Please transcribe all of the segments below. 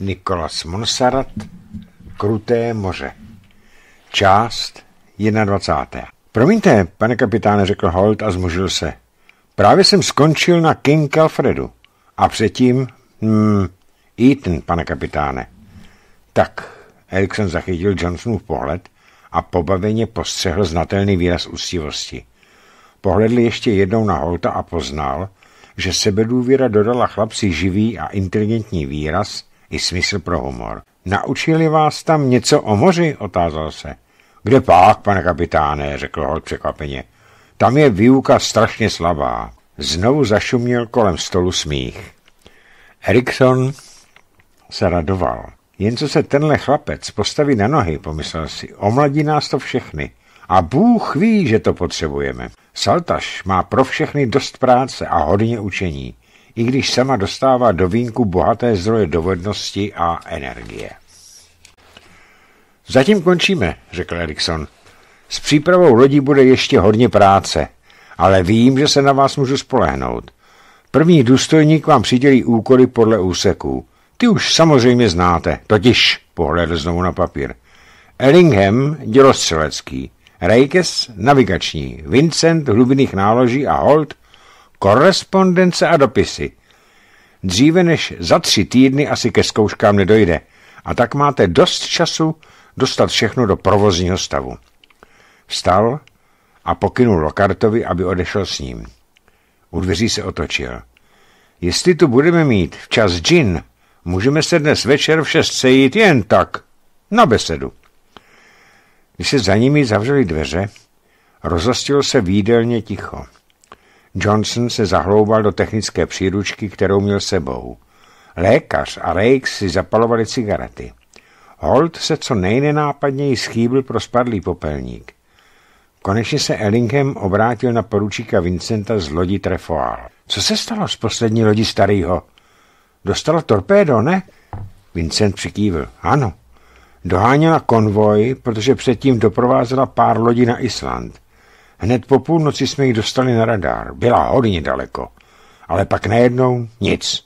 Nikolas Monsarat Kruté moře Část 21. Promiňte, pane kapitáne, řekl Holt a zmužil se. Právě jsem skončil na King Alfredu. A předtím, hmm, Eaton, pane kapitáne. Tak, Erickson zachytil Johnsonův pohled a pobaveně postřehl znatelný výraz ústivosti. Pohledl ještě jednou na Holta a poznal, že sebedůvěra dodala chlapci živý a inteligentní výraz, i smysl pro humor. Naučili vás tam něco o moři? otázal se. Kde pak, pane kapitáne, řekl Holt překvapeně. Tam je výuka strašně slabá. Znovu zašuměl kolem stolu smích. Erikson se radoval. Jen co se tenhle chlapec postaví na nohy, pomyslel si, omladí nás to všechny. A Bůh ví, že to potřebujeme. Saltaš má pro všechny dost práce a hodně učení i když sama dostává do vínku bohaté zdroje dovednosti a energie. Zatím končíme, řekl Erikson. S přípravou lodí bude ještě hodně práce, ale vím, že se na vás můžu spolehnout. První důstojník vám přidělí úkoly podle úseků. Ty už samozřejmě znáte, totiž, pohledl znovu na papír. Ellingham dělostřelecký, Reikes navigační, Vincent hlubinných náloží a Holt korespondence a dopisy. Dříve než za tři týdny asi ke zkouškám nedojde a tak máte dost času dostat všechno do provozního stavu. Vstal a pokynul Lokartovi, aby odešel s ním. U dveří se otočil. Jestli tu budeme mít včas džin, můžeme se dnes večer v šest sejít jen tak, na besedu. Když se za nimi zavřeli dveře, rozostil se výdelně ticho. Johnson se zahlouval do technické příručky, kterou měl sebou. Lékař a Rakes si zapalovali cigarety. Holt se co nejnenápadněji schýbil pro spadlý popelník. Konečně se Ellingham obrátil na poručíka Vincenta z lodi Trefoal. Co se stalo s poslední lodi starýho? Dostala torpédo, ne? Vincent přikývil. Ano. Doháněla konvoj, protože předtím doprovázela pár lodí na Island. Hned po půlnoci jsme jich dostali na radar. Byla hodně daleko. Ale pak najednou nic.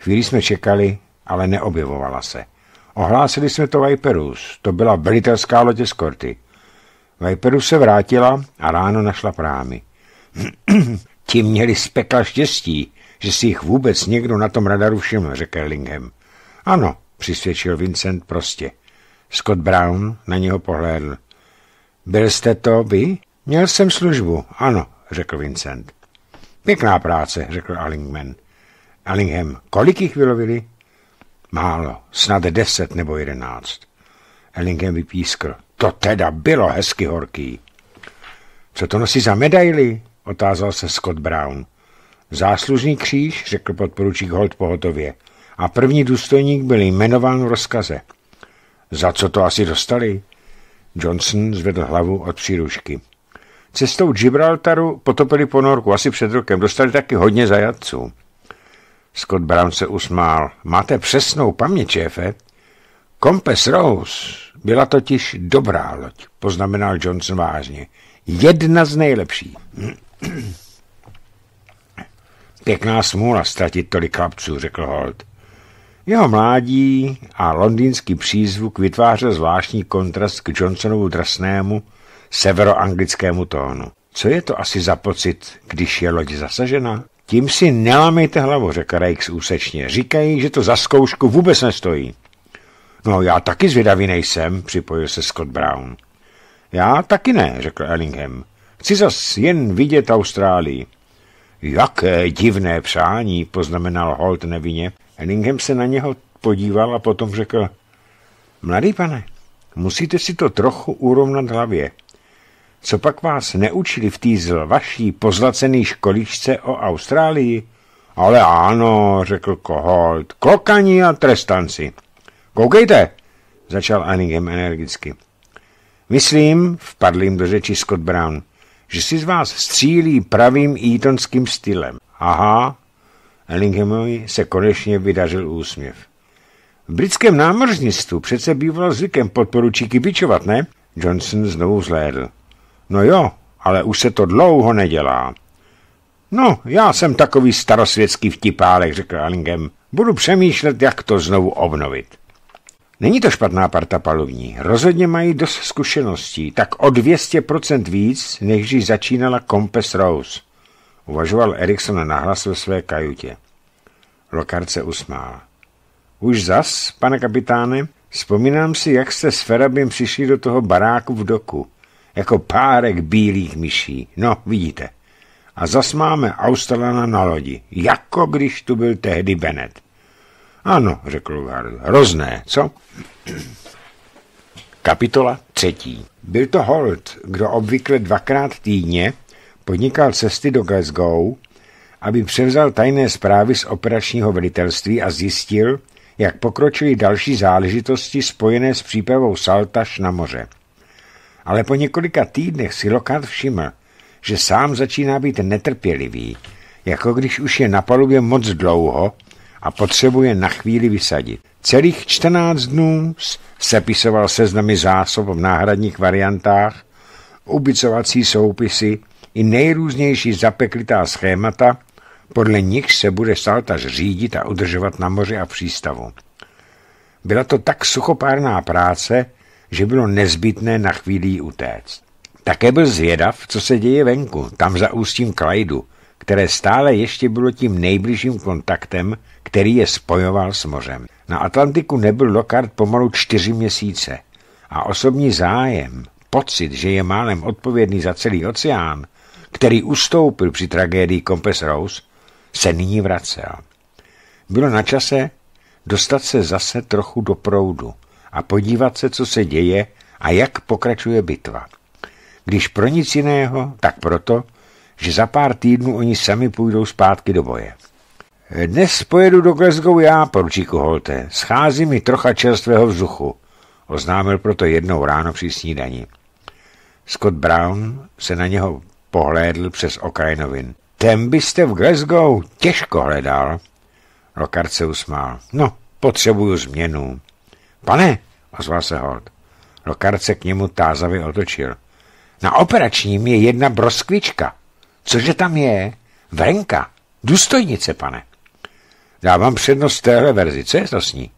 Chvíli jsme čekali, ale neobjevovala se. Ohlásili jsme to Viperus. To byla britská loď Korty. Viperus se vrátila a ráno našla prámy. Ti měli spekla štěstí, že si jich vůbec někdo na tom radaru všiml, řekl Lingem. Ano, přisvědčil Vincent prostě. Scott Brown na něho pohlédl. Byl jste to vy? Měl jsem službu, ano, řekl Vincent. Pěkná práce, řekl Allingman. Allingham, kolik jich vylovili? Málo, snad deset nebo jedenáct. Allingham vypískl. To teda bylo hezky horký. Co to nosí za medaily? Otázal se Scott Brown. Záslužný kříž, řekl podporučík Holt pohotově. A první důstojník byl jmenován v rozkaze. Za co to asi dostali? Johnson zvedl hlavu od přírušky. Cestou Gibraltaru potopili ponorku asi před rokem. Dostali taky hodně zajatců. Scott Brown se usmál. Máte přesnou paměť, šéfe? Kompes Rose byla totiž dobrá loď, poznamenal Johnson vážně. Jedna z nejlepších. Pěkná smůla ztratit tolik chlapců, řekl Holt. Jeho mládí a londýnský přízvuk vytvářel zvláštní kontrast k Johnsonovu drsnému, severoanglickému tónu. Co je to asi za pocit, když je loď zasažena? Tím si nelámejte hlavu, řekl Rex úsečně. Říkají, že to za zkoušku vůbec nestojí. No, já taky zvědavý nejsem, připojil se Scott Brown. Já taky ne, řekl Ellingham. Chci zas jen vidět Austrálii. Jaké divné přání, poznamenal Holt nevinně. Ellingham se na něho podíval a potom řekl, mladý pane, musíte si to trochu urovnat hlavě. Co pak vás neučili v té vaší pozlacený školičce o Austrálii? Ale ano, řekl Koholt, klokani a trestanci. Koukejte, začal Anigem energicky. Myslím, vpadl jim do řeči Scott Brown, že si z vás střílí pravým etonským stylem. Aha, Ellinghamovi se konečně vydařil úsměv. V britském námořnictvu přece býval zvykem podporučíky bičovat, ne? Johnson znovu zlédl. No jo, ale už se to dlouho nedělá. No, já jsem takový starosvětský vtipálek, řekl Alingem. Budu přemýšlet, jak to znovu obnovit. Není to špatná parta palovní. Rozhodně mají dost zkušeností, tak o 200% víc, než když začínala Compass Rose. Uvažoval Erikson nahlas ve své kajutě. Lokard se usmál. Už zas, pane kapitáne, vzpomínám si, jak jste s Ferabim přišli do toho baráku v doku jako párek bílých myší. No, vidíte. A zas máme Australana na lodi, jako když tu byl tehdy Bennett. Ano, řekl Lugard, hrozné, co? Kapitola třetí. Byl to Holt, kdo obvykle dvakrát týdně podnikal cesty do Glasgow, aby převzal tajné zprávy z operačního velitelství a zjistil, jak pokročily další záležitosti spojené s přípravou Saltaš na moře ale po několika týdnech si Lokát všiml, že sám začíná být netrpělivý, jako když už je na palubě moc dlouho a potřebuje na chvíli vysadit. Celých 14 dnů sepisoval seznamy zásob v náhradních variantách, ubicovací soupisy i nejrůznější zapeklitá schémata, podle nich se bude saltař řídit a udržovat na moři a přístavu. Byla to tak suchopárná práce, že bylo nezbytné na chvíli utéct. Také byl zvědav, co se děje venku, tam za ústím Klajdu, které stále ještě bylo tím nejbližším kontaktem, který je spojoval s mořem. Na Atlantiku nebyl Lockhart pomalu čtyři měsíce a osobní zájem, pocit, že je málem odpovědný za celý oceán, který ustoupil při tragédii Compass Rose, se nyní vracel. Bylo na čase dostat se zase trochu do proudu – a podívat se, co se děje a jak pokračuje bitva. Když pro nic jiného, tak proto, že za pár týdnů oni sami půjdou zpátky do boje. Dnes pojedu do Glasgow já, poručíku Holte. Schází mi trocha čerstvého vzduchu, oznámil proto jednou ráno při snídani. Scott Brown se na něho pohlédl přes okraj novin. Ten byste v Glasgow těžko hledal. Lokard se usmál. No, potřebuju změnu. Pane, ozval se Holt. Lokard se k němu tázavě otočil. Na operačním je jedna broskvička. Cože tam je? Vrenka. Důstojnice, pane. Dávám přednost téhle verzi. Co je to s ní?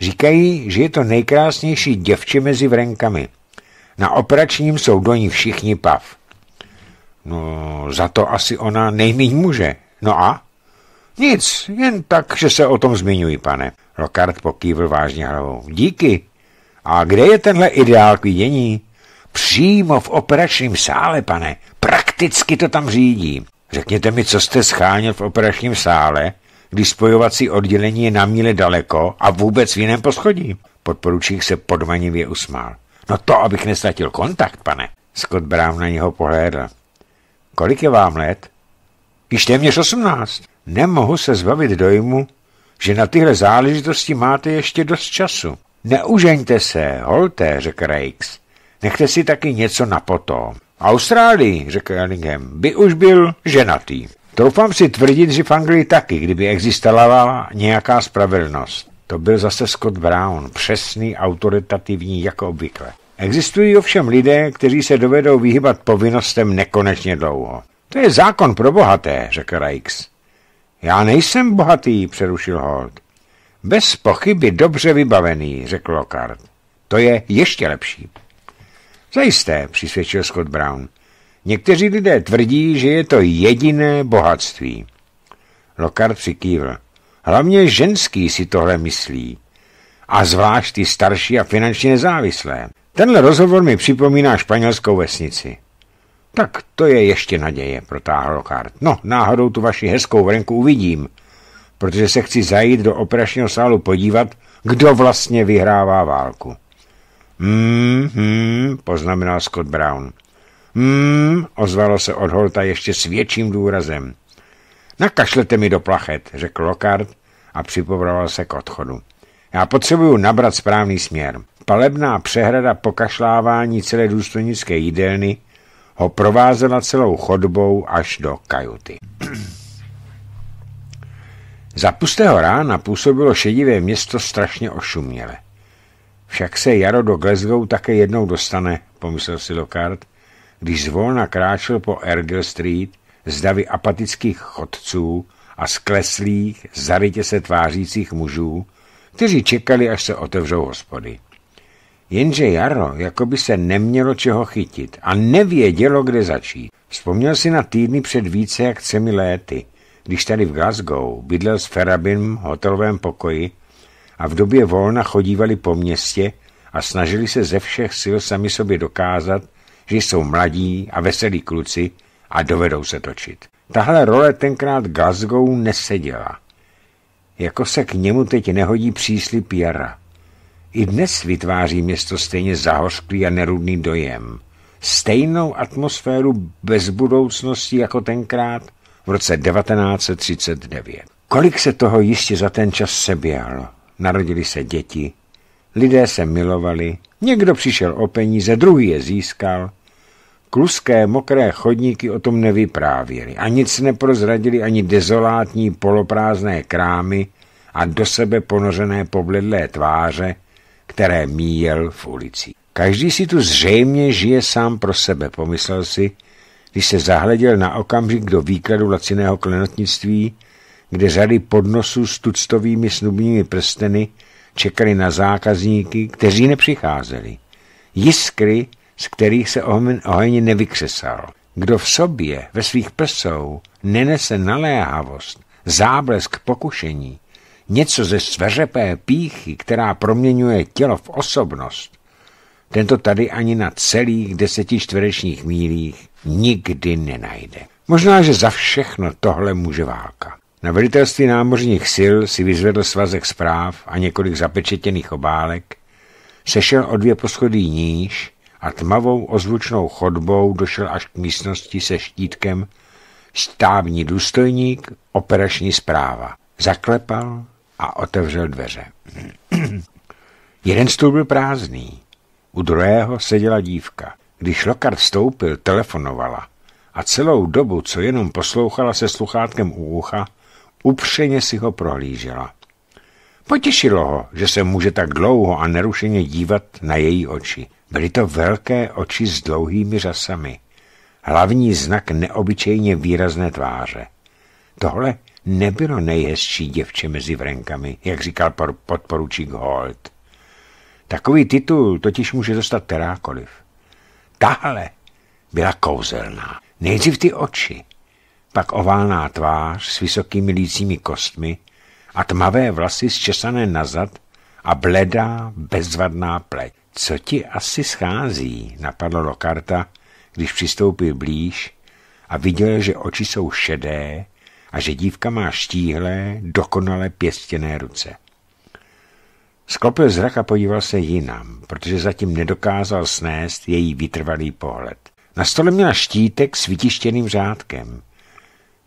Říkají, že je to nejkrásnější děvče mezi vrenkami. Na operačním jsou do ní všichni pav. No, za to asi ona nejmíň muže. No a? Nic, jen tak, že se o tom zmiňuji, pane. Lokard pokývl vážně hlavou. Díky. A kde je tenhle ideál k vidění? Přímo v operačním sále, pane. Prakticky to tam řídí. Řekněte mi, co jste schánil v operačním sále, když spojovací oddělení je na míle daleko a vůbec v jiném poschodí. Podporučík se podmanivě usmál. No to, abych nestratil kontakt, pane. Scott Brown na něho pohlédl. Kolik je vám let? Již téměř osmnáct. Nemohu se zbavit dojmu, že na tyhle záležitosti máte ještě dost času. Neužeňte se, holte, řekl Rakes. Nechte si taky něco na potom. Austrálii, řekl Ellingham, by už byl ženatý. Troufám si tvrdit, že v Anglii taky, kdyby existovala nějaká spravedlnost. To byl zase Scott Brown, přesný, autoritativní jako obvykle. Existují ovšem lidé, kteří se dovedou vyhybat povinnostem nekonečně dlouho. To je zákon pro bohaté, řekl Rakes. Já nejsem bohatý, přerušil Holt. Bez pochyby dobře vybavený, řekl Lockhart. To je ještě lepší. Zajisté, přisvědčil Scott Brown. Někteří lidé tvrdí, že je to jediné bohatství. Lockhart přikývl. Hlavně ženský si tohle myslí. A zvlášť ty starší a finančně nezávislé. Tenhle rozhovor mi připomíná španělskou vesnici. Tak to je ještě naděje, protáhl Kart. No, náhodou tu vaši hezkou vrenku uvidím, protože se chci zajít do operačního sálu podívat, kdo vlastně vyhrává válku. Mm, hmm, poznamenal Scott Brown. Mm, ozvalo se od Holta ještě s větším důrazem. Nakašlete mi do plachet, řekl Lockhart a připovroval se k odchodu. Já potřebuju nabrat správný směr. Palebná přehrada pokašlávání celé důstojnické jídelny ho provázela celou chodbou až do kajuty. Za pustého rána působilo šedivé město strašně ošuměle. Však se jaro do Glasgow také jednou dostane, pomyslel si Lockhart, když zvolna kráčel po Ergel Street z davy apatických chodců a skleslých, zarytě se tvářících mužů, kteří čekali, až se otevřou hospody. Jenže Jaro jako by se nemělo čeho chytit a nevědělo, kde začít. Vzpomněl si na týdny před více jak třemi léty, když tady v Glasgow bydlel s Ferabinem v hotelovém pokoji a v době volna chodívali po městě a snažili se ze všech sil sami sobě dokázat, že jsou mladí a veselí kluci a dovedou se točit. Tahle role tenkrát Glasgow neseděla. Jako se k němu teď nehodí příslip Jara – i dnes vytváří město stejně zahořklý a nerudný dojem. Stejnou atmosféru bez budoucnosti jako tenkrát v roce 1939. Kolik se toho jistě za ten čas seběhalo? Narodili se děti, lidé se milovali, někdo přišel o peníze, druhý je získal. Kluské mokré chodníky o tom nevyprávěli a nic neprozradili ani dezolátní poloprázdné krámy a do sebe ponořené pobledlé tváře, které míjel v ulici. Každý si tu zřejmě žije sám pro sebe, pomyslel si, když se zahleděl na okamžik do výkladu laciného klenotnictví, kde řady podnosů s tuctovými snubními prsteny čekali na zákazníky, kteří nepřicházeli. Jiskry, z kterých se oheň nevykřesal. Kdo v sobě, ve svých prsou, nenese naléhavost, záblesk pokušení, něco ze sveřepé píchy, která proměňuje tělo v osobnost, tento tady ani na celých deseti čtverečních mílích nikdy nenajde. Možná, že za všechno tohle může válka. Na velitelství námořních sil si vyzvedl svazek zpráv a několik zapečetěných obálek, sešel o dvě poschodí níž a tmavou ozvučnou chodbou došel až k místnosti se štítkem stávní důstojník, operační zpráva. Zaklepal a otevřel dveře. Jeden stůl byl prázdný, u druhého seděla dívka. Když Lokard vstoupil, telefonovala a celou dobu, co jenom poslouchala se sluchátkem u ucha, upřeně si ho prohlížela. Potěšilo ho, že se může tak dlouho a nerušeně dívat na její oči. Byly to velké oči s dlouhými řasami. Hlavní znak neobyčejně výrazné tváře. Tohle nebylo nejhezčí děvče mezi vrenkami, jak říkal podporučík Holt. Takový titul totiž může dostat kterákoliv. Tahle byla kouzelná. Nejdřív ty oči, pak oválná tvář s vysokými lícími kostmi a tmavé vlasy zčesané nazad a bledá, bezvadná pleť. Co ti asi schází, napadlo Lokarta, když přistoupil blíž a viděl, že oči jsou šedé a že dívka má štíhlé, dokonale pěstěné ruce. Sklopil zrak a podíval se jinam, protože zatím nedokázal snést její vytrvalý pohled. Na stole měla štítek s vytištěným řádkem.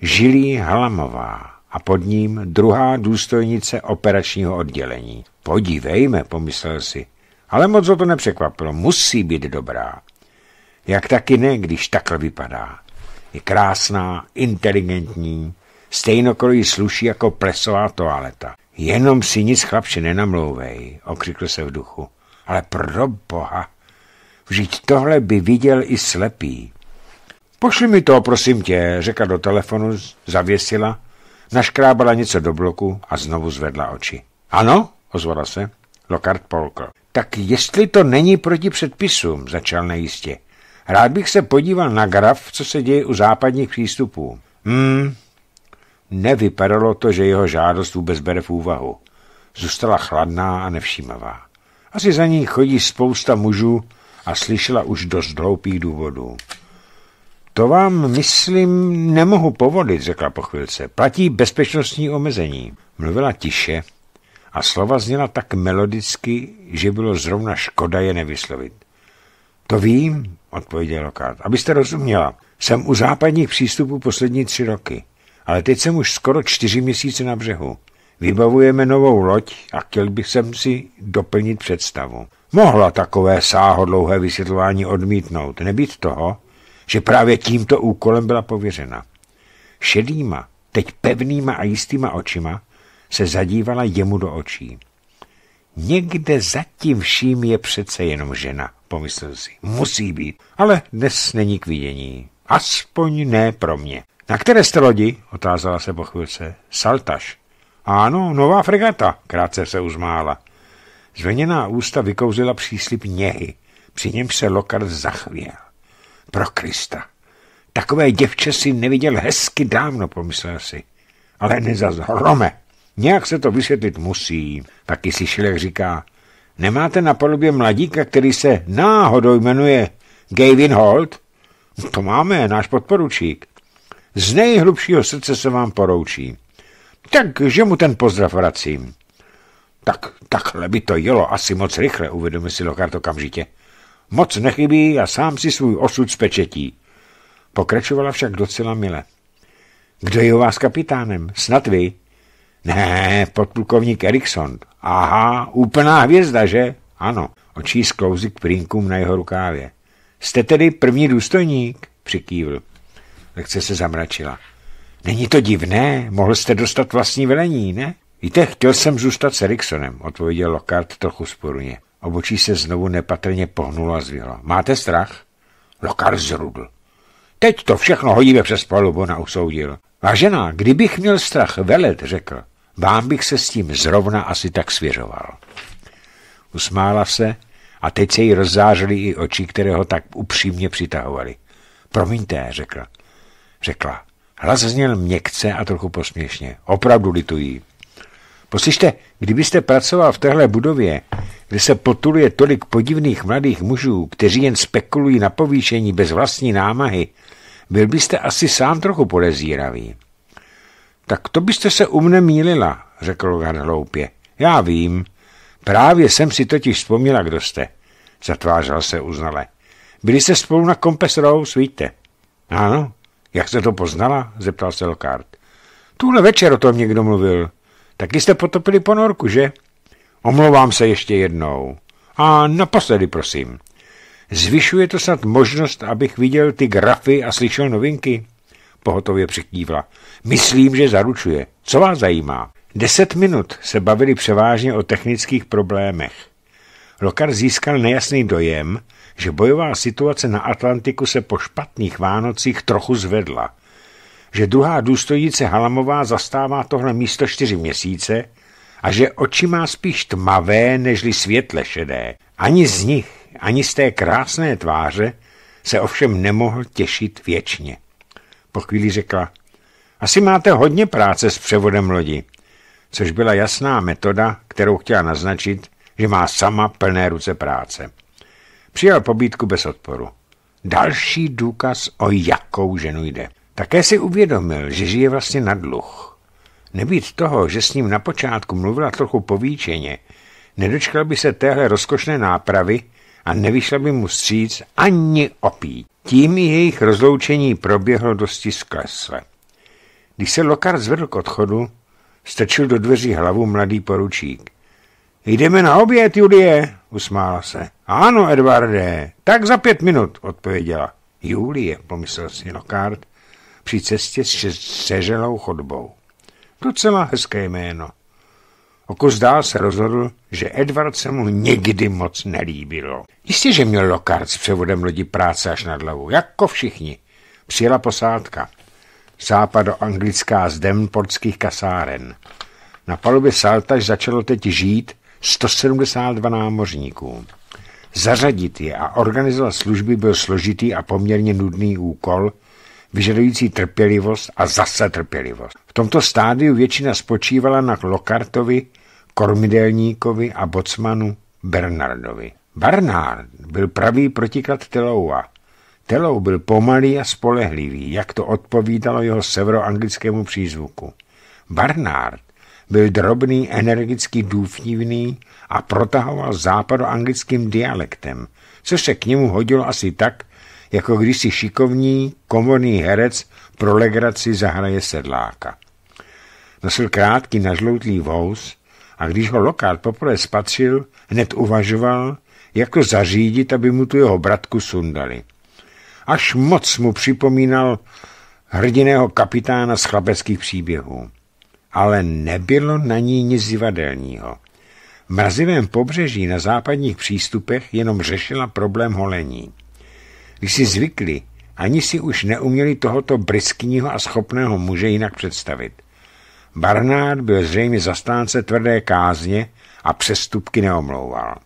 Žilí Halamová a pod ním druhá důstojnice operačního oddělení. Podívejme, pomyslel si. Ale moc ho to nepřekvapilo, musí být dobrá. Jak taky ne, když takhle vypadá. Je krásná, inteligentní, Stejnokrojí sluší jako plesová toaleta. Jenom si nic chlapče nenamlouvej, okřikl se v duchu. Ale pro boha, vždyť tohle by viděl i slepý. Pošli mi to, prosím tě, řekla do telefonu, zavěsila, naškrábala něco do bloku a znovu zvedla oči. Ano, ozvala se. Lokard polkl. Tak jestli to není proti předpisům, začal nejistě. Rád bych se podíval na graf, co se děje u západních přístupů. Hmm, Nevypadalo to, že jeho žádost vůbec bere v úvahu. Zůstala chladná a nevšímavá. Asi za ní chodí spousta mužů a slyšela už dost hloupých důvodů. To vám, myslím, nemohu povolit, řekla po chvilce. Platí bezpečnostní omezení. Mluvila tiše a slova zněla tak melodicky, že bylo zrovna škoda je nevyslovit. To vím, odpověděl Lokát. Abyste rozuměla, jsem u západních přístupů poslední tři roky. Ale teď jsem už skoro čtyři měsíce na břehu. Vybavujeme novou loď a chtěl bych sem si doplnit představu. Mohla takové sáhodlouhé vysvětlování odmítnout, nebýt toho, že právě tímto úkolem byla pověřena. Šedýma, teď pevnýma a jistýma očima, se zadívala jemu do očí. Někde za tím vším je přece jenom žena, pomyslel si. Musí být, ale dnes není k vidění. Aspoň ne pro mě. Na které jste lodi? Otázala se po chvilce. Saltaš. Ano, nová fregata, krátce se uzmála. Zveněná ústa vykouzila příslip něhy. Při něm se Lokard zachvěl. Pro Krista. Takové děvče si neviděl hezky dávno, pomyslel si. Ale nezas hrome. Nějak se to vysvětlit musí. Taky si Šilek říká. Nemáte na palubě mladíka, který se náhodou jmenuje Gavin Holt? To máme, náš podporučík. Z nejhlubšího srdce se vám poroučí. Takže mu ten pozdrav vracím. Tak, takhle by to jelo asi moc rychle, uvědomil si Lokart okamžitě. Moc nechybí a sám si svůj osud spečetí. Pokračovala však docela mile. Kdo je u vás kapitánem? Snad vy? Ne, podplukovník Erikson. Aha, úplná hvězda, že? Ano, očí sklouzí k prínkům na jeho rukávě. Jste tedy první důstojník, přikývl. Lekce se zamračila. Není to divné, mohl jste dostat vlastní velení, ne? Víte, chtěl jsem zůstat s Eriksonem, odpověděl Lockhart trochu sporně. Obočí se znovu nepatrně pohnulo a zvihla. Máte strach? Lockhart zrudl. Teď to všechno hodíme přes palubu, usoudil. Vážená, kdybych měl strach velet, řekl, vám bych se s tím zrovna asi tak svěřoval. Usmála se a teď se jí rozzářily i oči, které ho tak upřímně přitahovaly. Promiňte, řekl řekla. Hlas zněl měkce a trochu posměšně. Opravdu litují. Poslyšte, kdybyste pracoval v téhle budově, kde se potuluje tolik podivných mladých mužů, kteří jen spekulují na povýšení bez vlastní námahy, byl byste asi sám trochu podezíravý. Tak to byste se u mne mýlila, řekl Logan hloupě. Já vím. Právě jsem si totiž vzpomněla, kdo jste. Zatvářel se uznale. Byli jste spolu na kompesrou, svíte. Ano, jak se to poznala? zeptal se Lockhart. Tuhle večer o tom někdo mluvil. Taky jste potopili ponorku, že? Omlouvám se ještě jednou. A naposledy, prosím. Zvyšuje to snad možnost, abych viděl ty grafy a slyšel novinky? Pohotově přikývla. Myslím, že zaručuje. Co vás zajímá? Deset minut se bavili převážně o technických problémech. Lokar získal nejasný dojem, že bojová situace na Atlantiku se po špatných Vánocích trochu zvedla, že druhá důstojnice Halamová zastává tohle místo čtyři měsíce a že oči má spíš tmavé nežli světle šedé. Ani z nich, ani z té krásné tváře se ovšem nemohl těšit věčně. Po chvíli řekla, asi máte hodně práce s převodem lodi, což byla jasná metoda, kterou chtěla naznačit, že má sama plné ruce práce. Přijal pobídku bez odporu. Další důkaz, o jakou ženu jde. Také si uvědomil, že žije vlastně na dluh. Nebýt toho, že s ním na počátku mluvila trochu povýčeně, nedočkal by se téhle rozkošné nápravy a nevyšla by mu stříc ani opí. Tím jejich rozloučení proběhlo dosti sklesle. Když se Lokar zvedl k odchodu, strčil do dveří hlavu mladý poručík. Jdeme na oběd, Julie, usmála se. Ano, Edvarde, tak za pět minut, odpověděla. Julie, pomyslel si Lokard, při cestě s seřelou chodbou. Docela hezké jméno. Okus dál se rozhodl, že Edward se mu někdy moc nelíbilo. Jistě, že měl Lokard s převodem lodi práce až na hlavu, jako všichni. Přijela posádka. Západoanglická z Demportských kasáren. Na palubě Saltaž začalo teď žít 172 námořníků. Zařadit je a organizovat služby byl složitý a poměrně nudný úkol, vyžadující trpělivost a zase trpělivost. V tomto stádiu většina spočívala na Lokartovi, kormidelníkovi a bocmanu Bernardovi. Bernard byl pravý protiklad Teloua. Telou byl pomalý a spolehlivý, jak to odpovídalo jeho severoanglickému přízvuku. Barnard byl drobný, energicky důvtívný a protahoval západoanglickým dialektem, což se k němu hodilo asi tak, jako když si šikovní, komorný herec pro legraci zahraje sedláka. Nosil krátký nažloutlý vous a když ho lokát poprvé spatřil, hned uvažoval, jak to zařídit, aby mu tu jeho bratku sundali. Až moc mu připomínal hrdiného kapitána z chlapeckých příběhů ale nebylo na ní nic divadelního. V mrazivém pobřeží na západních přístupech jenom řešila problém holení. Když si zvykli, ani si už neuměli tohoto briskního a schopného muže jinak představit. Barnard byl zřejmě zastánce tvrdé kázně a přestupky neomlouval.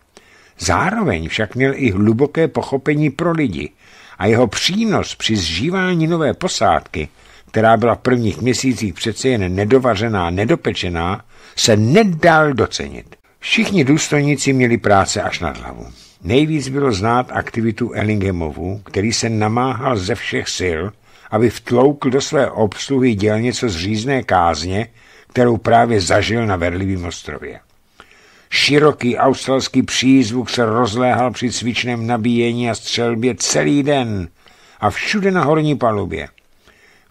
Zároveň však měl i hluboké pochopení pro lidi a jeho přínos při zžívání nové posádky – která byla v prvních měsících přece jen nedovařená, nedopečená, se nedal docenit. Všichni důstojníci měli práce až nad hlavu. Nejvíc bylo znát aktivitu Ellinghamovu, který se namáhal ze všech sil, aby vtloukl do své obsluhy děl něco z řízné kázně, kterou právě zažil na Verlivém ostrově. Široký australský přízvuk se rozléhal při cvičném nabíjení a střelbě celý den a všude na horní palubě –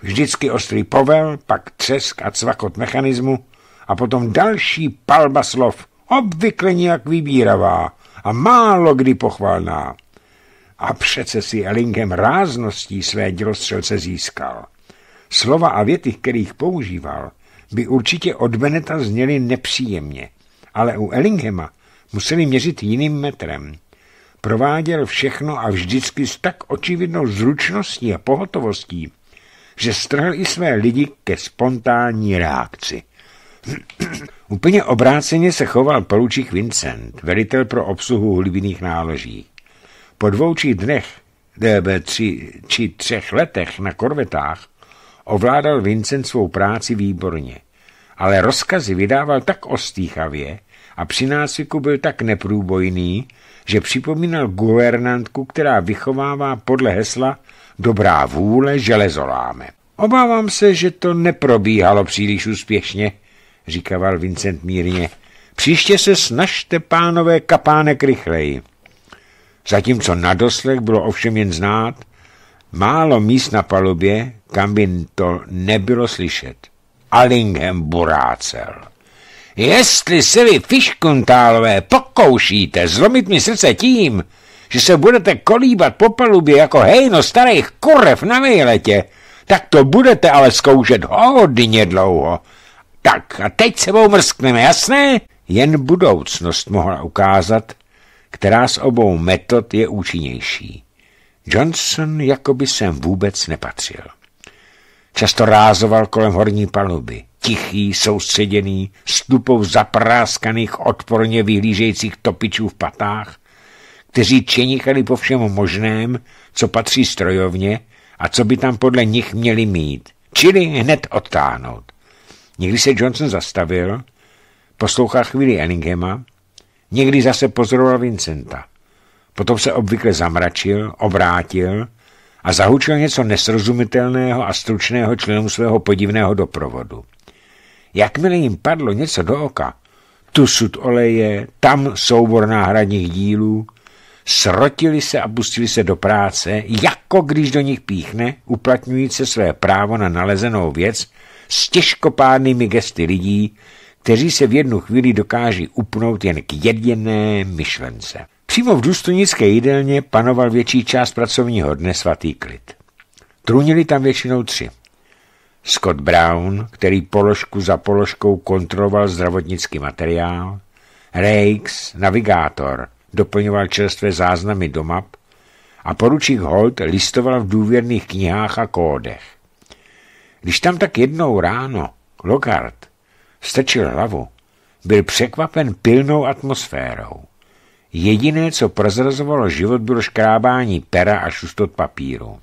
vždycky ostrý povel, pak třesk a cvakot mechanismu a potom další palba slov, obvykle nějak vybíravá a málo kdy pochvalná. A přece si Elingem rázností své dělostřelce získal. Slova a věty, kterých používal, by určitě od Beneta zněly nepříjemně, ale u Ellinghema museli měřit jiným metrem. Prováděl všechno a vždycky s tak očividnou zručností a pohotovostí, že strhl i své lidi ke spontánní reakci. Úplně obráceně se choval poručík Vincent, velitel pro obsluhu hlubiných náloží. Po dvou či dnech, DB tři, či třech letech na korvetách, ovládal Vincent svou práci výborně, ale rozkazy vydával tak ostýchavě a při nácviku byl tak neprůbojný, že připomínal guvernantku, která vychovává podle hesla dobrá vůle železoláme. Obávám se, že to neprobíhalo příliš úspěšně, říkával Vincent mírně. Příště se snažte, pánové, kapánek rychleji. Zatímco na doslech bylo ovšem jen znát, málo míst na palubě, kam by to nebylo slyšet. Alingem burácel. Jestli se vy, fiškuntálové, pokoušíte zlomit mi srdce tím, že se budete kolíbat po palubě jako hejno starých kurev na výletě, tak to budete ale zkoušet hodně dlouho. Tak a teď sebou mrskneme, jasné? Jen budoucnost mohla ukázat, která z obou metod je účinnější. Johnson jakoby sem vůbec nepatřil. Často rázoval kolem horní paluby, tichý, soustředěný, stupou zapráskaných, odporně vyhlížejících topičů v patách, kteří čenichali po všem možném, co patří strojovně a co by tam podle nich měli mít, čili hned odtáhnout. Někdy se Johnson zastavil, poslouchal chvíli Ellinghama, někdy zase pozoroval Vincenta. Potom se obvykle zamračil, obrátil a zahučil něco nesrozumitelného a stručného členům svého podivného doprovodu. Jakmile jim padlo něco do oka, tu sud oleje, tam soubor náhradních dílů, srotili se a pustili se do práce, jako když do nich píchne, uplatňující své právo na nalezenou věc s těžkopádnými gesty lidí, kteří se v jednu chvíli dokáží upnout jen k jediné myšlence. Přímo v důstojnické jídelně panoval větší část pracovního dne svatý klid. Trunili tam většinou tři. Scott Brown, který položku za položkou kontroloval zdravotnický materiál, Rakes, navigátor – doplňoval čerstvé záznamy do map a poručík Holt listoval v důvěrných knihách a kódech. Když tam tak jednou ráno Lockhart strčil hlavu, byl překvapen pilnou atmosférou. Jediné, co prozrazovalo život, bylo škrábání pera a šustot papíru.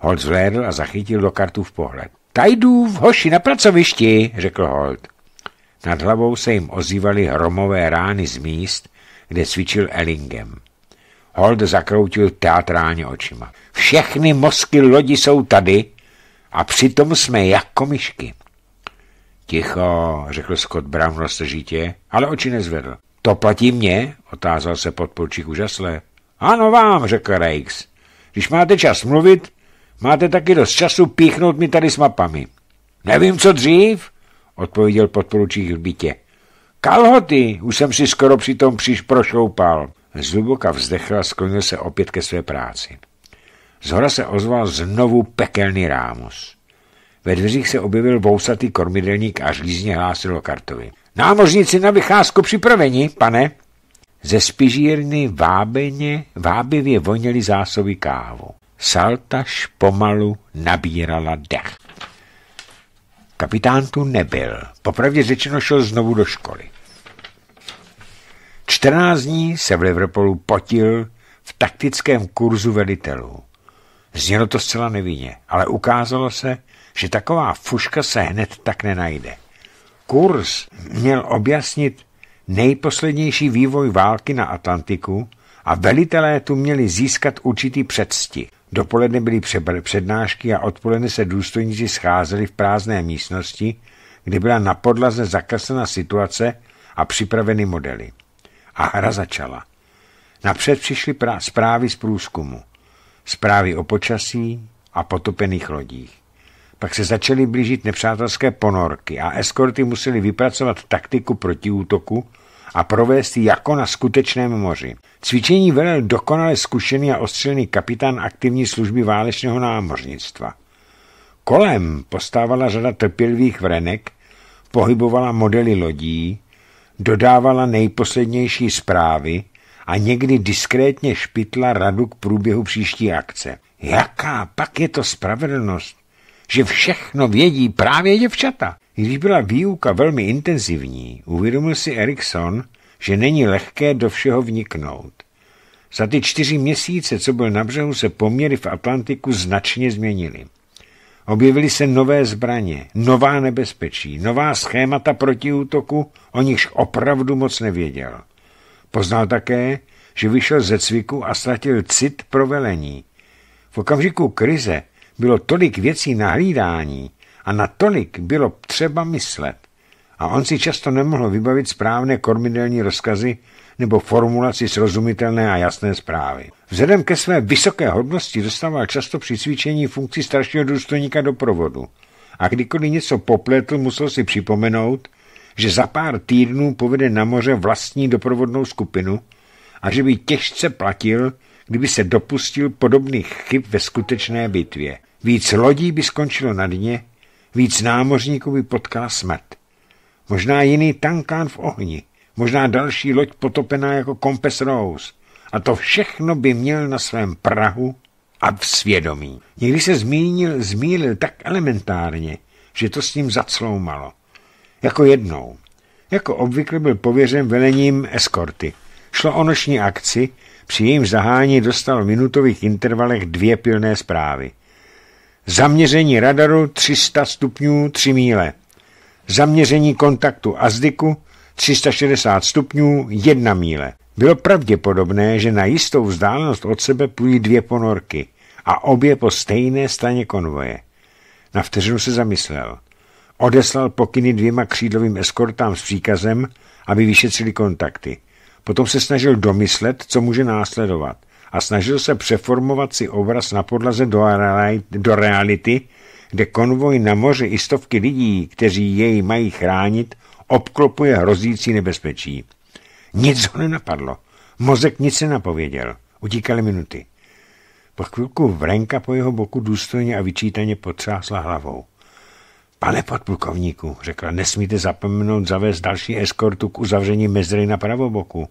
Holt zhlédl a zachytil do kartu v pohled. Tajdu v hoši na pracovišti, řekl Holt. Nad hlavou se jim ozývaly hromové rány z míst, kde cvičil Ellingem. Hold zakroutil teatrálně očima. Všechny mozky lodi jsou tady a přitom jsme jako myšky. Ticho, řekl Scott Brown roztržitě, ale oči nezvedl. To platí mě? otázal se podpolčík úžasle. Ano vám, řekl Rakes. Když máte čas mluvit, máte taky dost času píchnout mi tady s mapami. Nevím, co dřív, odpověděl podporučík v bytě. Kalhoty! Už jsem si skoro přitom příš prošoupal. Zluboka vzdechl a sklonil se opět ke své práci. Zhora se ozval znovu pekelný rámus. Ve dveřích se objevil bousatý kormidelník a řízně hlásil kartovi. Námořníci na vycházku připraveni, pane? Ze spižírny vábeně, vábivě voněly zásoby kávu. Saltaš pomalu nabírala dech. Kapitán tu nebyl. Popravdě řečeno šel znovu do školy. 14 dní se v Liverpoolu potil v taktickém kurzu velitelů. Znělo to zcela nevinně, ale ukázalo se, že taková fuška se hned tak nenajde. Kurs měl objasnit nejposlednější vývoj války na Atlantiku a velitelé tu měli získat určitý předstih. Dopoledne byly přednášky a odpoledne se důstojníci scházeli v prázdné místnosti, kde byla na podlaze zakreslena situace a připraveny modely. A hra začala. Napřed přišly zprávy z průzkumu. Zprávy o počasí a potopených lodích. Pak se začaly blížit nepřátelské ponorky a eskorty museli vypracovat taktiku protiútoku a provést ji jako na skutečném moři. Cvičení velel dokonale zkušený a ostřelený kapitán aktivní služby válečného námořnictva. Kolem postávala řada trpělivých vrenek, pohybovala modely lodí, dodávala nejposlednější zprávy a někdy diskrétně špitla radu k průběhu příští akce. Jaká pak je to spravedlnost, že všechno vědí právě děvčata? I když byla výuka velmi intenzivní, uvědomil si Erikson, že není lehké do všeho vniknout. Za ty čtyři měsíce, co byl na břehu, se poměry v Atlantiku značně změnily. Objevily se nové zbraně, nová nebezpečí, nová schémata protiútoku, o nichž opravdu moc nevěděl. Poznal také, že vyšel ze cviku a ztratil cit pro velení. V okamžiku krize bylo tolik věcí na hlídání, a na tolik bylo třeba myslet, a on si často nemohl vybavit správné kormidelní rozkazy nebo formulaci srozumitelné a jasné zprávy. Vzhledem ke své vysoké hodnosti dostával často při cvičení funkci staršího důstojníka do provodu a kdykoliv něco popletl, musel si připomenout, že za pár týdnů povede na moře vlastní doprovodnou skupinu a že by těžce platil, kdyby se dopustil podobných chyb ve skutečné bitvě. Víc lodí by skončilo na dně, Víc námořníků by potkala smrt. Možná jiný tankán v ohni. Možná další loď potopená jako kompes Rose. A to všechno by měl na svém Prahu a v svědomí. Někdy se zmínil, zmílil tak elementárně, že to s ním zacloumalo. Jako jednou. Jako obvykle byl pověřen velením eskorty. Šlo o noční akci, při jejím zahání dostal v minutových intervalech dvě pilné zprávy zaměření radaru 300 stupňů 3 míle, zaměření kontaktu Azdiku 360 stupňů 1 míle. Bylo pravděpodobné, že na jistou vzdálenost od sebe plují dvě ponorky a obě po stejné straně konvoje. Na vteřinu se zamyslel. Odeslal pokyny dvěma křídlovým eskortám s příkazem, aby vyšetřili kontakty. Potom se snažil domyslet, co může následovat – a snažil se přeformovat si obraz na podlaze do reality, kde konvoj na moři i stovky lidí, kteří jej mají chránit, obklopuje hrozící nebezpečí. Nic ho nenapadlo. Mozek nic nenapověděl. Utíkaly minuty. Po chvilku Vrenka po jeho boku důstojně a vyčítaně potřásla hlavou. Pane podplukovníku, řekla, nesmíte zapomenout zavést další eskortu k uzavření mezery na pravoboku.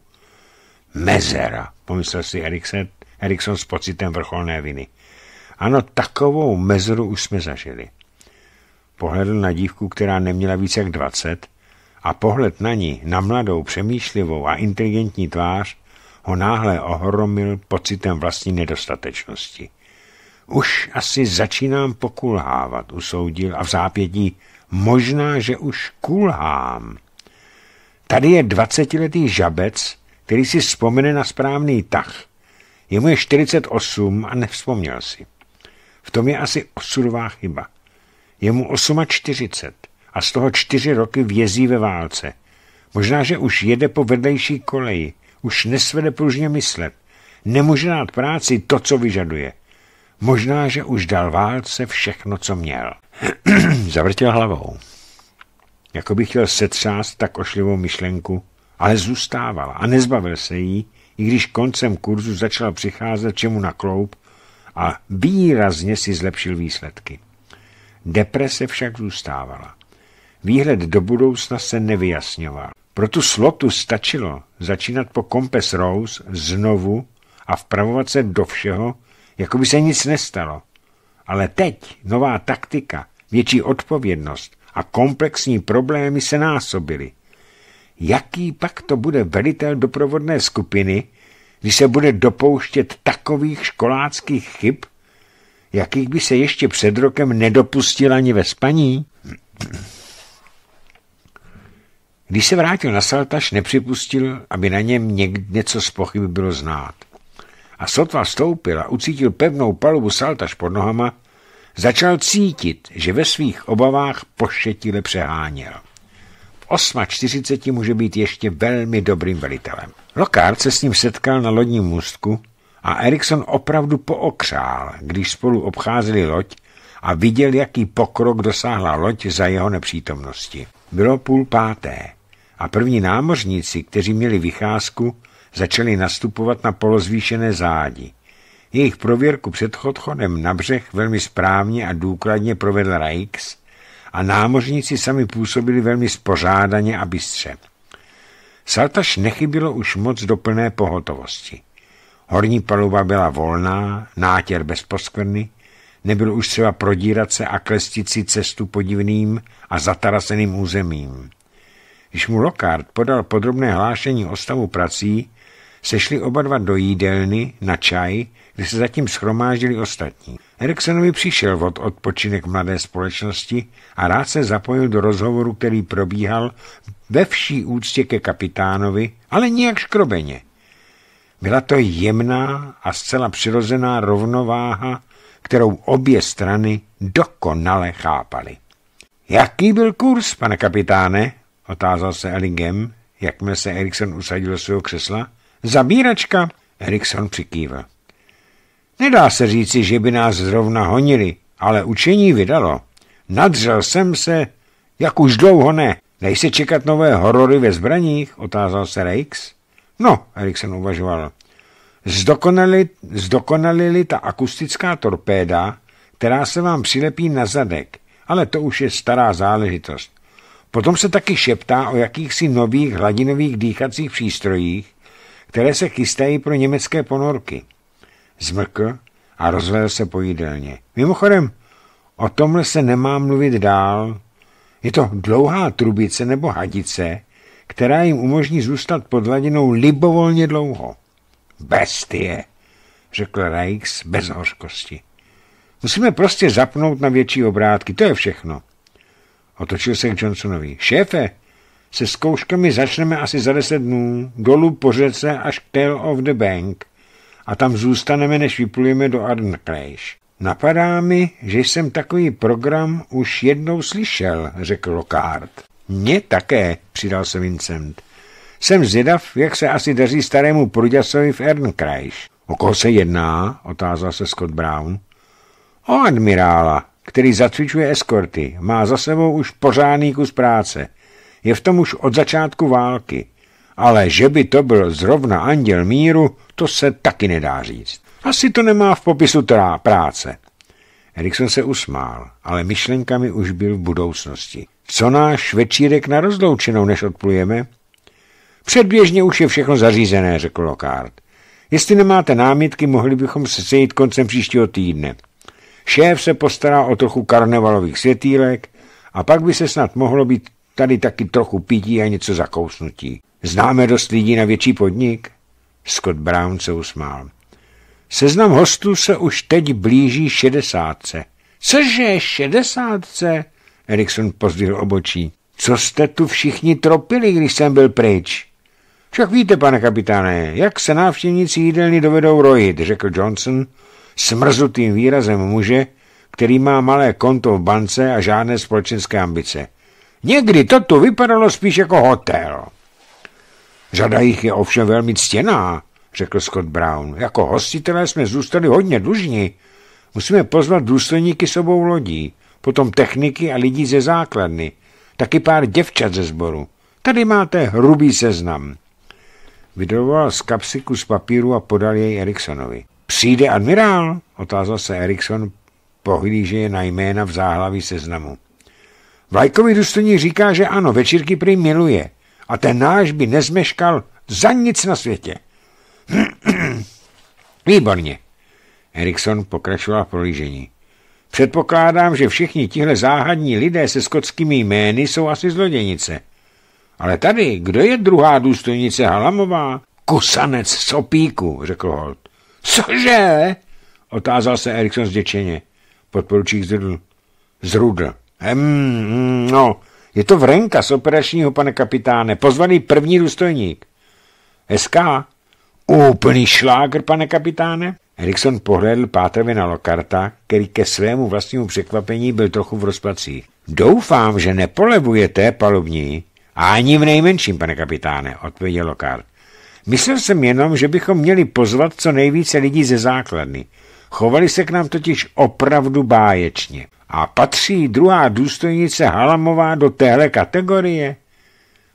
Mezera, pomyslel si Erickson, Erikson s pocitem vrcholné viny. Ano, takovou mezeru už jsme zažili. Pohledl na dívku, která neměla více jak dvacet, a pohled na ní, na mladou, přemýšlivou a inteligentní tvář, ho náhle ohromil pocitem vlastní nedostatečnosti. Už asi začínám pokulhávat, usoudil a v zápětí možná, že už kulhám. Tady je dvacetiletý žabec, který si vzpomene na správný tah. Jemu je 48 a nevzpomněl si. V tom je asi osudová chyba. Je mu 48 a z toho čtyři roky vězí ve válce. Možná, že už jede po vedlejší koleji, už nesvede pružně myslet, nemůže dát práci to, co vyžaduje. Možná, že už dal válce všechno, co měl. Zavrtěl hlavou. Jako by chtěl setřást tak ošlivou myšlenku, ale zůstávala a nezbavil se jí, i když koncem kurzu začal přicházet čemu na kloup a výrazně si zlepšil výsledky. Deprese však zůstávala. Výhled do budoucna se nevyjasňoval. Pro tu slotu stačilo začínat po kompes Rose znovu a vpravovat se do všeho, jako by se nic nestalo. Ale teď nová taktika, větší odpovědnost a komplexní problémy se násobily. Jaký pak to bude velitel doprovodné skupiny, když se bude dopouštět takových školáckých chyb, jakých by se ještě před rokem nedopustil ani ve spaní? Když se vrátil na saltaš, nepřipustil, aby na něm něco z pochyby bylo znát. A sotva vstoupil a ucítil pevnou palubu saltaš pod nohama, začal cítit, že ve svých obavách pošetile přeháněl. 48 může být ještě velmi dobrým velitelem. Lockhart se s ním setkal na lodním můstku a Erikson opravdu pookřál, když spolu obcházeli loď a viděl, jaký pokrok dosáhla loď za jeho nepřítomnosti. Bylo půl páté a první námořníci, kteří měli vycházku, začali nastupovat na polozvýšené zádi. Jejich prověrku před chodchodem na břeh velmi správně a důkladně provedl Rijks, a námořníci sami působili velmi spořádaně a bystře. Saltaš nechybilo už moc do plné pohotovosti. Horní paluba byla volná, nátěr bez poskvrny, nebylo už třeba prodírat se a klestit si cestu podivným a zataraseným územím. Když mu lokard podal podrobné hlášení o stavu prací, sešli oba dva do jídelny na čaj, kde se zatím schromáždili ostatní. Eriksonovi přišel od odpočinek mladé společnosti a rád se zapojil do rozhovoru, který probíhal ve vší úctě ke kapitánovi, ale nijak škrobeně. Byla to jemná a zcela přirozená rovnováha, kterou obě strany dokonale chápaly. Jaký byl kurz, pane kapitáne? otázal se Eligem, jakmile se Erikson usadil do svého křesla. Zabíračka, Erikson přikývil. Nedá se říci, že by nás zrovna honili, ale učení vydalo. Nadřel jsem se, jak už dlouho ne. Dej se čekat nové horory ve zbraních, otázal se Rex. No, Erikson uvažoval. Zdokonali, zdokonalili ta akustická torpéda, která se vám přilepí na zadek, ale to už je stará záležitost. Potom se taky šeptá o jakýchsi nových hladinových dýchacích přístrojích, které se chystají pro německé ponorky zmrkl a rozhlédl se po jídelně. Mimochodem, o tomhle se nemá mluvit dál. Je to dlouhá trubice nebo hadice, která jim umožní zůstat pod hladinou libovolně dlouho. Bestie, řekl Rajx bez hořkosti. Musíme prostě zapnout na větší obrátky, to je všechno. Otočil se k Johnsonovi. Šéfe, se zkouškami začneme asi za deset dnů, dolů po řece až k of the Bank a tam zůstaneme, než vyplujeme do Arnkleš. Napadá mi, že jsem takový program už jednou slyšel, řekl Lockhart. Mně také, přidal se Vincent. Jsem zvědav, jak se asi daří starému pruďasovi v Ernkreiš. O koho se jedná? otázal se Scott Brown. O admirála, který zacvičuje eskorty, má za sebou už pořádný kus práce. Je v tom už od začátku války ale že by to byl zrovna anděl míru, to se taky nedá říct. Asi to nemá v popisu trá práce. Erikson se usmál, ale myšlenkami už byl v budoucnosti. Co náš večírek na rozloučenou, než odplujeme? Předběžně už je všechno zařízené, řekl Lokard. Jestli nemáte námitky, mohli bychom se sejít koncem příštího týdne. Šéf se postará o trochu karnevalových světílek a pak by se snad mohlo být tady taky trochu pití a něco zakousnutí. Známe dost lidí na větší podnik? Scott Brown se usmál. Seznam hostů se už teď blíží šedesátce. Cože, šedesátce? Erikson pozdvihl obočí. Co jste tu všichni tropili, když jsem byl pryč? Však víte, pane kapitáne, jak se návštěvníci jídelny dovedou rojit, řekl Johnson s mrzutým výrazem muže, který má malé konto v bance a žádné společenské ambice. Někdy to tu vypadalo spíš jako hotel. Řada jich je ovšem velmi ctěná, řekl Scott Brown. Jako hostitelé jsme zůstali hodně dlužní. Musíme pozvat důstojníky sobou lodí, potom techniky a lidí ze základny, taky pár děvčat ze sboru. Tady máte hrubý seznam. Vydoval z kapsy kus papíru a podal jej Eriksonovi. Přijde admirál? Otázal se Erikson, pohlíže na jména v záhlaví seznamu. Vlajkový důstojník říká, že ano, večírky prý miluje a ten náš by nezmeškal za nic na světě. Výborně. Erikson pokračoval v prolížení. Předpokládám, že všichni tihle záhadní lidé se skotskými jmény jsou asi zlodějnice. Ale tady, kdo je druhá důstojnice Halamová? Kusanec sopíku, řekl Holt. Cože? Otázal se Erikson zděčeně. Podporučík zrudl. Zrudl. Hmm, no, je to Vrenka z operačního, pane kapitáne, pozvaný první důstojník. SK? Úplný šlágr, pane kapitáne? Erikson pohlédl pátrovi na Lokarta, který ke svému vlastnímu překvapení byl trochu v rozpacích. Doufám, že nepolevujete, palubní. Ani v nejmenším, pane kapitáne, odpověděl Lokart. Myslel jsem jenom, že bychom měli pozvat co nejvíce lidí ze základny. Chovali se k nám totiž opravdu báječně. A patří druhá důstojnice Halamová do téhle kategorie?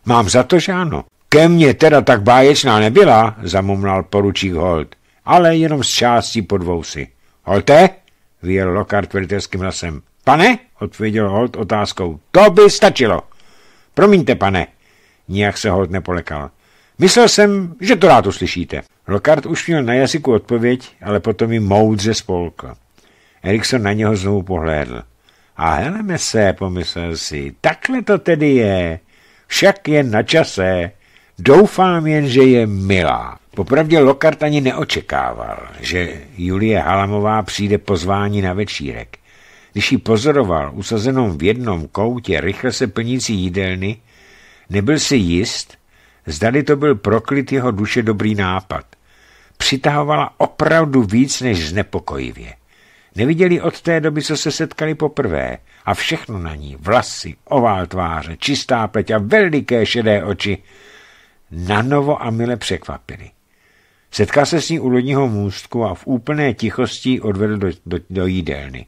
Mám za to, že ano. Ke mně teda tak báječná nebyla, zamumlal poručík Holt, ale jenom z částí podvousy. dvousy. Holte? vyjel Lockhart velitelským hlasem. Pane? odpověděl Holt otázkou. To by stačilo. Promiňte, pane. Nijak se Holt nepolekal. Myslel jsem, že to rád uslyšíte. Lockhart už měl na jazyku odpověď, ale potom ji moudře spolkl. Erikson na něho znovu pohlédl. A heleme se, pomyslel si, takhle to tedy je. Však je na čase. Doufám jen, že je milá. Popravdě Lockhart ani neočekával, že Julie Halamová přijde pozvání na večírek. Když ji pozoroval usazenou v jednom koutě rychle se plnící jídelny, nebyl si jist, zdali to byl proklit jeho duše dobrý nápad přitahovala opravdu víc než znepokojivě. Neviděli od té doby, co se setkali poprvé a všechno na ní, vlasy, ovál tváře, čistá pleť a veliké šedé oči, nanovo a mile překvapili. Setkal se s ní u lodního můstku a v úplné tichosti odvedl do, do, do jídelny.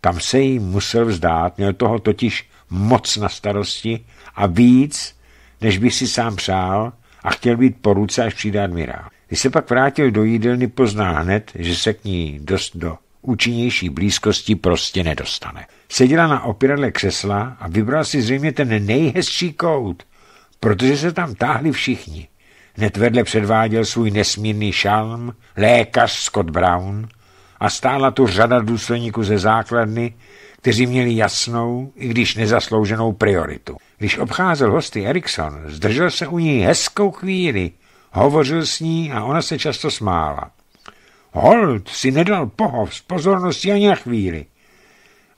Tam se jí musel vzdát, měl toho totiž moc na starosti a víc, než by si sám přál a chtěl být po ruce, až přijde admirál. Když se pak vrátil do jídelny, pozná hned, že se k ní dost do účinnější blízkosti prostě nedostane. Seděla na opěradle křesla a vybral si zřejmě ten nejhezčí kout, protože se tam táhli všichni. Hned vedle předváděl svůj nesmírný šalm lékař Scott Brown a stála tu řada důstojníků ze základny, kteří měli jasnou, i když nezaslouženou prioritu. Když obcházel hosty Erikson, zdržel se u ní hezkou chvíli – Hovořil s ní a ona se často smála. Holt si nedal pohov z pozornosti ani na chvíli.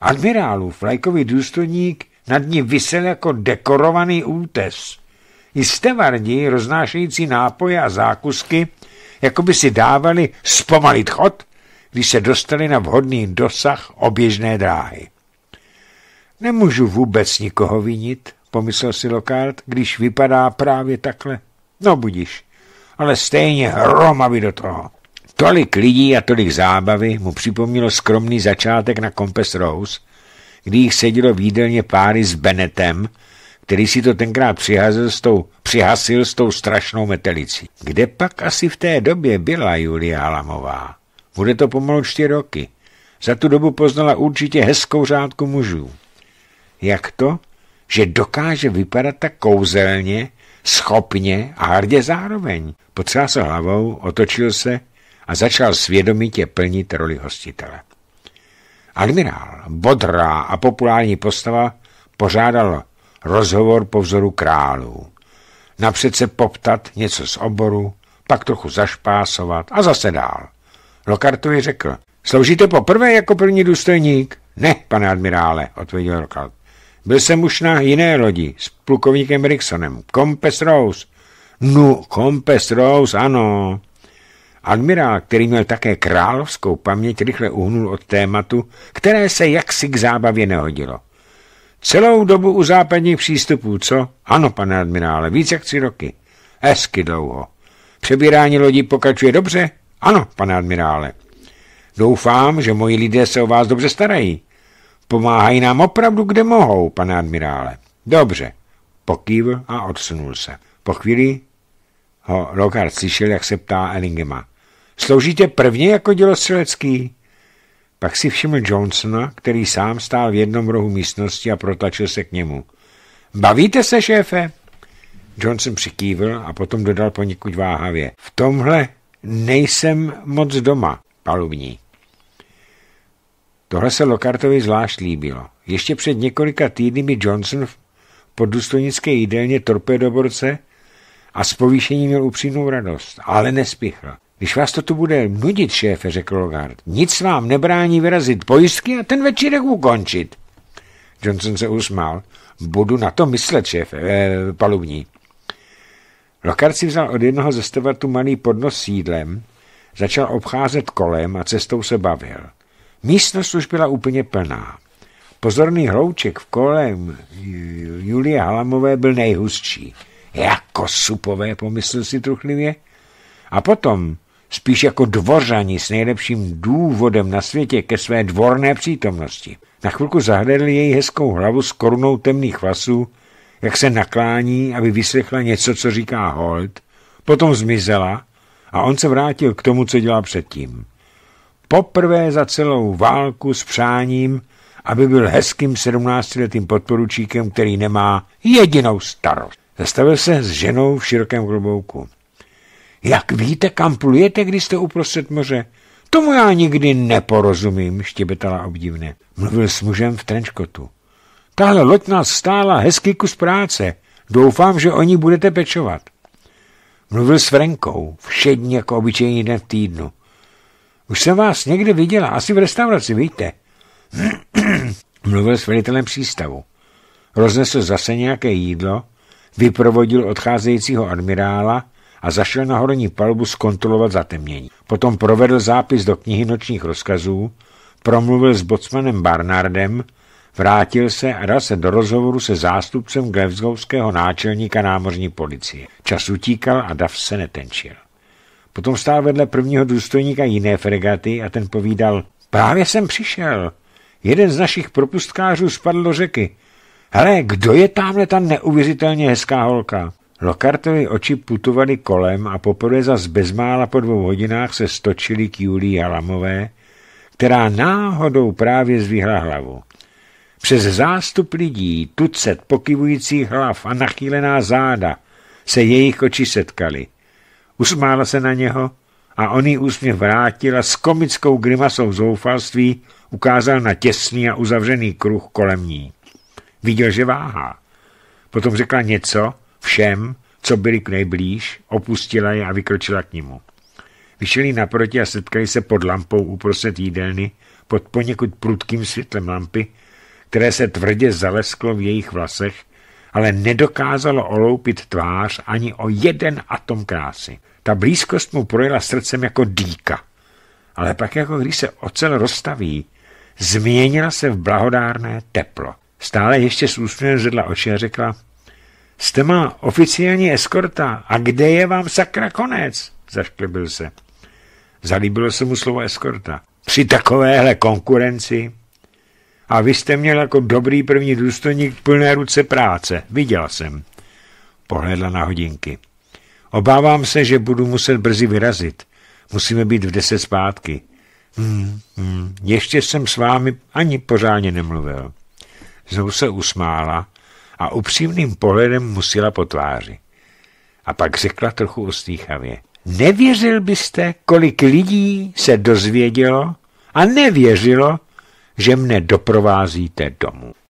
Admirálu flajkový důstojník nad ní vysel jako dekorovaný útes. I stevardi, roznášející nápoje a zákusky, jako by si dávali zpomalit chod, když se dostali na vhodný dosah oběžné dráhy. Nemůžu vůbec nikoho vinit, pomyslel si Lokard, když vypadá právě takhle. No budiš, ale stejně hromavý do toho. Tolik lidí a tolik zábavy mu připomnělo skromný začátek na Compass Rose, kdy jich sedělo v jídelně páry s Benetem, který si to tenkrát přihazil s tou, přihasil s tou strašnou metelicí. Kde pak asi v té době byla Julia Alamová? Bude to pomalu čtyři roky. Za tu dobu poznala určitě hezkou řádku mužů. Jak to, že dokáže vypadat tak kouzelně schopně a hrdě zároveň. se hlavou, otočil se a začal svědomitě plnit roli hostitele. Admirál, bodrá a populární postava, pořádal rozhovor po vzoru králů. Napřed se poptat něco z oboru, pak trochu zašpásovat a zase dál. Lokartovi řekl, sloužíte poprvé jako první důstojník? Ne, pane admirále, odpověděl Lokart. Byl jsem už na jiné lodi s plukovníkem Ricksonem. Kompes Rose. No, Kompes Rose, ano. Admirál, který měl také královskou paměť, rychle uhnul od tématu, které se jaksi k zábavě nehodilo. Celou dobu u západních přístupů, co? Ano, pane admirále, více jak tři roky. Hezky dlouho. Přebírání lodí pokračuje dobře? Ano, pane admirále. Doufám, že moji lidé se o vás dobře starají. Pomáhají nám opravdu, kde mohou, pane admirále. Dobře, pokývl a odsunul se. Po chvíli ho Lockhart slyšel, jak se ptá Ellingema. Sloužíte prvně jako dělostřelecký? Pak si všiml Johnsona, který sám stál v jednom rohu místnosti a protlačil se k němu. Bavíte se, šéfe? Johnson přikývil a potom dodal poněkud váhavě. V tomhle nejsem moc doma, palubní. Tohle se Lokartovi zvlášť líbilo. Ještě před několika týdny mi Johnson v poddůstojnické jídelně torpedoborce a s povýšením měl upřímnou radost, ale nespichl. Když vás to tu bude nudit, šéfe, řekl Logard, nic vám nebrání vyrazit pojistky a ten večírek ukončit. Johnson se usmál. Budu na to myslet, šéfe, e, palubní. Lokart si vzal od jednoho ze tu malý podnos s jídlem, začal obcházet kolem a cestou se bavil. Místnost už byla úplně plná. Pozorný hlouček v kolem Julie Halamové byl nejhustší. Jako supové, pomyslel si truchlivě. A potom, spíš jako dvořani s nejlepším důvodem na světě ke své dvorné přítomnosti. Na chvilku zahledl její hezkou hlavu s korunou temných vlasů, jak se naklání, aby vyslechla něco, co říká Holt. Potom zmizela a on se vrátil k tomu, co dělal předtím poprvé za celou válku s přáním, aby byl hezkým 17-letým podporučíkem, který nemá jedinou starost. Zastavil se s ženou v širokém klobouku. Jak víte, kam plujete, když jste uprostřed moře? Tomu já nikdy neporozumím, štěbetala obdivně. Mluvil s mužem v trenčkotu. Tahle loď nás stála hezký kus práce. Doufám, že o ní budete pečovat. Mluvil s Frenkou, všedně jako obyčejný den v týdnu. Už jsem vás někde viděla, asi v restauraci, víte? Mluvil s velitelem přístavu. Roznesl zase nějaké jídlo, vyprovodil odcházejícího admirála a zašel na horní palbu zkontrolovat zatemnění. Potom provedl zápis do knihy nočních rozkazů, promluvil s bocmanem Barnardem, vrátil se a dal se do rozhovoru se zástupcem glevzgovského náčelníka námořní policie. Čas utíkal a dav se netenčil. Potom stál vedle prvního důstojníka jiné fregaty a ten povídal, právě jsem přišel. Jeden z našich propustkářů spadl do řeky. Hele, kdo je tamhle ta neuvěřitelně hezká holka? Lokartovi oči putovaly kolem a poprvé za bezmála po dvou hodinách se stočili k Julii Halamové, která náhodou právě zvihla hlavu. Přes zástup lidí, tucet pokyvujících hlav a nachýlená záda se jejich oči setkaly. Usmála se na něho a oný úsměv vrátila s komickou grimasou zoufalství ukázal na těsný a uzavřený kruh kolem ní. Viděl, že váhá. Potom řekla něco všem, co byli k nejblíž, opustila je a vykročila k němu. Vyšeli naproti a setkali se pod lampou uprostřed jídelny, pod poněkud prudkým světlem lampy, které se tvrdě zalesklo v jejich vlasech ale nedokázalo oloupit tvář ani o jeden atom krásy. Ta blízkost mu projela srdcem jako dýka. Ale pak, jako když se ocel rozstaví, změnila se v blahodárné teplo. Stále ještě s úsměvem zvedla oči a řekla, jste má oficiální eskorta a kde je vám sakra konec? Zašklibil se. Zalíbilo se mu slovo eskorta. Při takovéhle konkurenci a vy jste měl jako dobrý první důstojník plné ruce práce. Viděl jsem. Pohledla na hodinky. Obávám se, že budu muset brzy vyrazit. Musíme být v deset zpátky. Hmm, hmm, ještě jsem s vámi ani pořádně nemluvil. Znovu se usmála a upřímným pohledem musila po tváři. A pak řekla trochu ostýchavě. Nevěřil byste, kolik lidí se dozvědělo a nevěřilo, že mne doprovázíte domů.